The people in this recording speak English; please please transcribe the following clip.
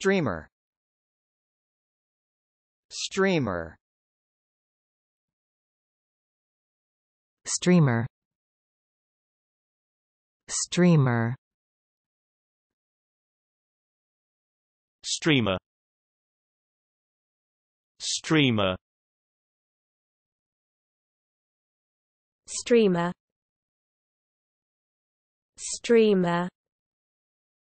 Streamer Streamer Streamer Streamer Streamer Streamer Streamer Streamer